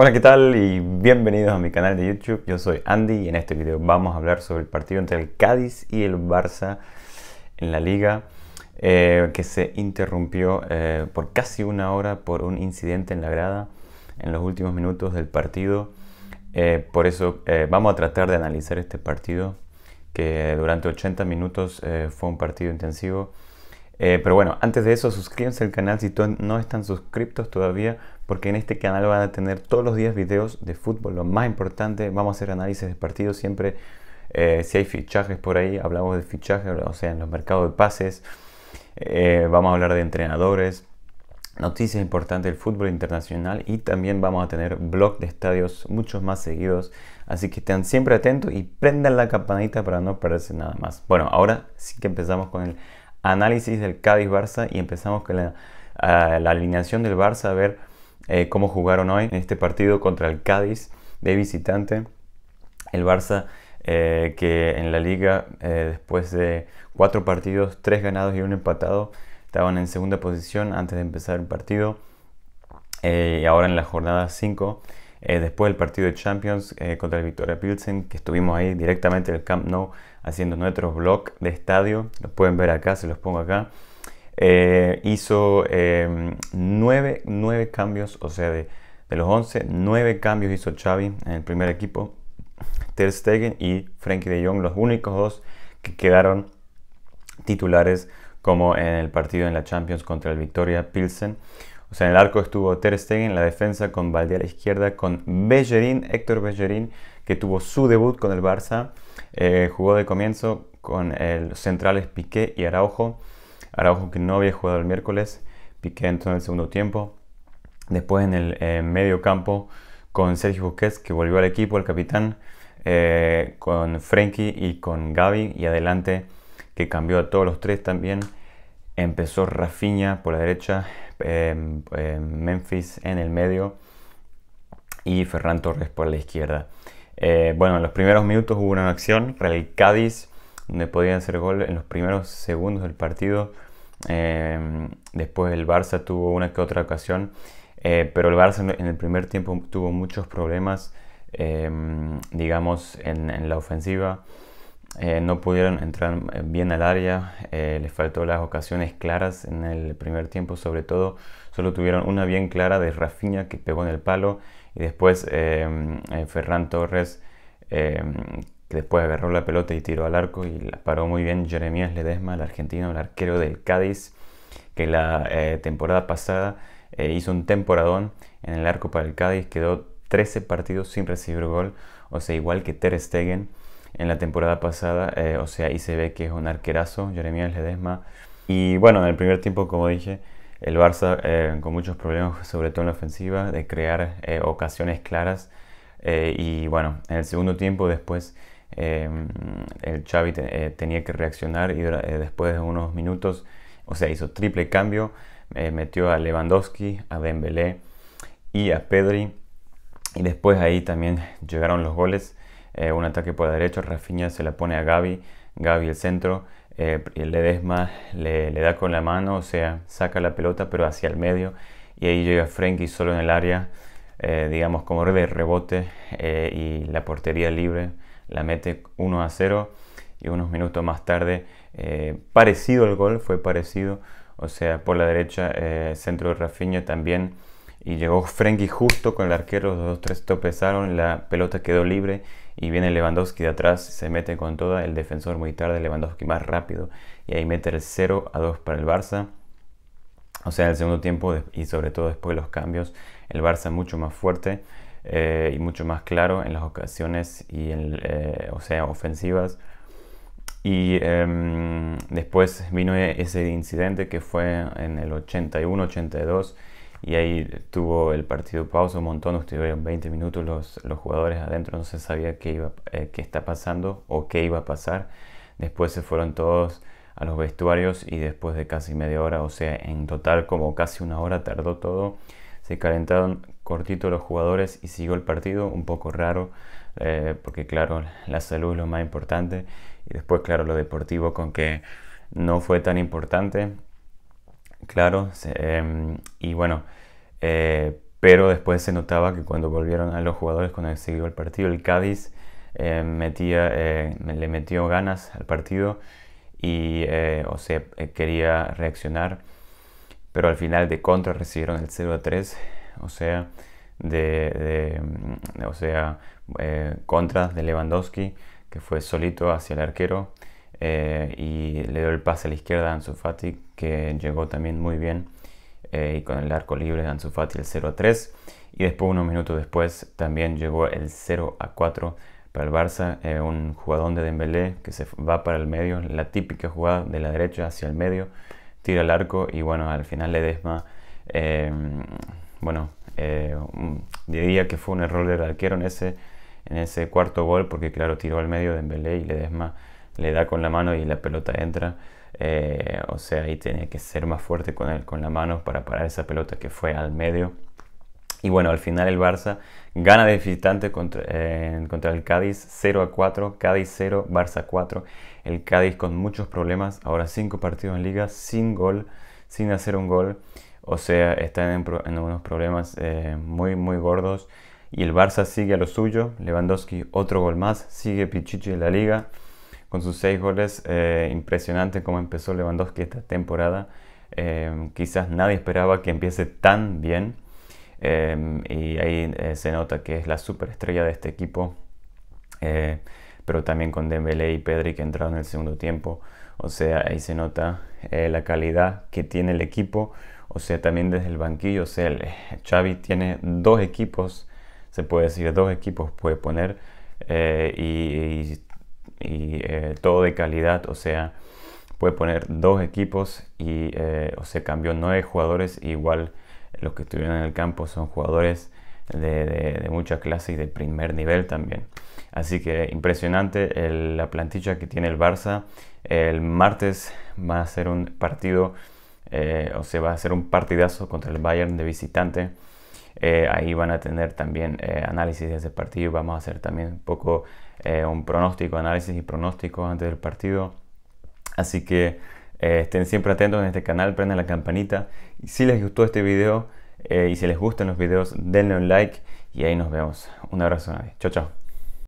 Hola, ¿qué tal? Y bienvenidos a mi canal de YouTube. Yo soy Andy y en este video vamos a hablar sobre el partido entre el Cádiz y el Barça en la liga eh, que se interrumpió eh, por casi una hora por un incidente en la grada en los últimos minutos del partido. Eh, por eso vamos a tratar de analizar este partido que durante 80 minutos fue un partido intensivo eh, pero bueno, antes de eso, suscríbanse al canal si no están suscriptos todavía, porque en este canal van a tener todos los días videos de fútbol. Lo más importante, vamos a hacer análisis de partidos siempre. Eh, si hay fichajes por ahí, hablamos de fichajes, o sea, en los mercados de pases. Eh, vamos a hablar de entrenadores, noticias importantes del fútbol internacional y también vamos a tener blog de estadios muchos más seguidos. Así que estén siempre atentos y prendan la campanita para no perderse nada más. Bueno, ahora sí que empezamos con el análisis del Cádiz Barça y empezamos con la, alineación del Barça a ver eh, cómo jugaron hoy en este partido contra el Cádiz de visitante. El Barça eh, que en la liga eh, después de cuatro partidos, tres ganados y un empatado, estaban en segunda posición antes de empezar el partido. y ahora en la jornada 5 eh, después del partido de Champions eh, contra el Victoria Pilsen, que estuvimos ahí directamente en el Camp Nou haciendo nuestro vlog de estadio, los pueden ver acá, se los pongo acá. Eh, hizo em, nueve, cambios, o sea, de, los 11, nueve cambios hizo Xavi en el primer equipo. Ter Stegen y Frankie de Jong, los únicos dos que quedaron titulares como en el partido en la Champions contra el Victoria Pilsen. O sea, en el arco estuvo Ter Stegen, en la defensa con Valdés a la izquierda, con Bellerín, Héctor Bellerín, que tuvo su debut con el Barça. Eh, jugó de comienzo con los centrales Piqué y Araujo. Araujo que no había jugado el miércoles, Piqué entró en el segundo tiempo. Después en el eh, medio campo con Sergio Busquets, que volvió al equipo, el capitán, eh, con Frenkie y con Gaby. Y adelante, que cambió a todos los tres también, Empezó Rafiña por la derecha, em, em, Memphis en el medio y Ferran Torres por la izquierda. Eh, bueno, en los primeros minutos hubo una acción, Real Cádiz, donde podían hacer gol en los primeros segundos del partido. Em, después el Barça tuvo una que otra ocasión, eh, pero el Barça en el primer tiempo tuvo muchos problemas, digamos, en la ofensiva. Eh, no pudieron entrar bien al área, eh, les faltó las ocasiones claras en el primer tiempo sobre todo, solo tuvieron una bien clara de Rafinha que pegó en el palo y después eh, Ferran Torres que después agarró la pelota y tiró al arco y la paró muy bien Jeremías Ledesma, el argentino, el arquero del Cádiz, que la temporada pasada hizo un temporadón en el arco para el Cádiz, quedó 13 partidos sin recibir gol, o sea, igual que Ter Stegen en la temporada pasada, eh, o sea, ahí se ve que es un arquerazo, Jeremías Ledesma. Y bueno, en el primer tiempo, como dije, el Barça eh, con muchos problemas, sobre todo en la ofensiva, de crear eh, ocasiones claras. y bueno, en el segundo tiempo después el Xavi tenía que reaccionar y después de unos minutos, o sea, hizo triple cambio, metió a Lewandowski, a Dembélé y a Pedri. Y después ahí también llegaron los goles. Eh, un ataque por la derecha, Rafinha se la pone a Gaby, Gaby el centro, eh, Ledesma le, da con la mano, o sea, saca la pelota pero hacia el medio y ahí llega Frenkie solo en el área, eh, digamos como rebote eh, y la portería libre la mete 1 a 0 y unos minutos más tarde, parecido al gol, fue parecido, o sea, por la derecha, centro de Rafinha también y llegó Frenkie justo con el arquero, los dos tres topezaron, la pelota quedó libre y viene Lewandowski de atrás, se mete con toda, el defensor muy tarde, Lewandowski más rápido y ahí mete el 0 a 2 para el Barça. O sea, en el segundo tiempo y sobre todo después de los cambios, el Barça mucho más fuerte eh, y mucho más claro en las ocasiones y eh, o sea, ofensivas. Y em, después vino e, ese incidente que fue en el 81-82 y ahí tuvo el partido pausa un montón, estuvieron 20 minutos los, los, jugadores adentro, no se sabía qué, iba, eh, qué está pasando o qué iba a pasar. Después se fueron todos a los vestuarios y después de casi media hora, o sea, en total como casi una hora tardó todo, se calentaron cortito los jugadores y siguió el partido, un poco raro, eh, porque claro, la salud es lo más importante y después claro, lo deportivo con que no fue tan importante claro. Em, y bueno, eh, pero después se notaba que cuando volvieron a los jugadores, cuando siguió el partido, el Cádiz eh, eh, le metió ganas al partido y, quería reaccionar. Pero al final de contra recibieron el 0 a 3, o sea, de, de o sea, de Lewandowski, que fue solito hacia el arquero. Eh, y le dio el pase a la izquierda a Ansu Fati que llegó también muy bien eh, y con el arco libre de Ansu Fati el 0 a 3 y después unos minutos después también llegó el 0 a 4 para el Barça eh, un jugadón de Dembélé que se va para el medio la típica jugada de la derecha hacia el medio tira el arco y bueno al final Ledesma bueno diría que fue un error del arquero en ese en ese cuarto gol porque claro tiró al medio Dembélé y Ledesma le da con la mano y la pelota entra. Eh, o sea, ahí tenía que ser más fuerte con, el, con la mano para parar esa pelota que fue al medio. Y bueno, al final el Barça gana de visitante contra, eh, el Cádiz 0 a 4, Cádiz 0, Barça 4. El Cádiz con muchos problemas, ahora 5 partidos en liga, sin gol, sin hacer un gol. O sea, están en, en unos problemas eh, muy, muy gordos. Y el Barça sigue a lo suyo, Lewandowski otro gol más, sigue Pichichi en la liga con sus seis goles. Eh, impresionante cómo empezó Lewandowski esta temporada. Eh, quizás nadie esperaba que empiece tan bien. Eh, y ahí se nota que es la superestrella de este equipo. pero también con Dembélé y Pedri que entraron en el segundo tiempo. O sea, ahí se nota la calidad que tiene el equipo. O sea, también desde el banquillo. O sea, el Xavi tiene dos equipos. Se puede decir dos equipos, puede poner. y y eh, todo de calidad, o sea, puede poner dos equipos y eh, o se cambió nueve jugadores, igual los que estuvieron en el campo son jugadores de, mucha clase y de primer nivel también. Así que impresionante la plantilla que tiene el Barça. El martes va a ser un partido, eh, o sea, va a ser un partidazo contra el Bayern de visitante. ahí van a tener también análisis de ese partido. Vamos a hacer también un poco eh, un pronóstico, análisis y pronóstico antes del partido. Así que eh, estén siempre atentos en este canal, prendan la campanita. Y si les gustó este video eh, y si les gustan los videos, denle un like y ahí nos vemos. Un abrazo a chao.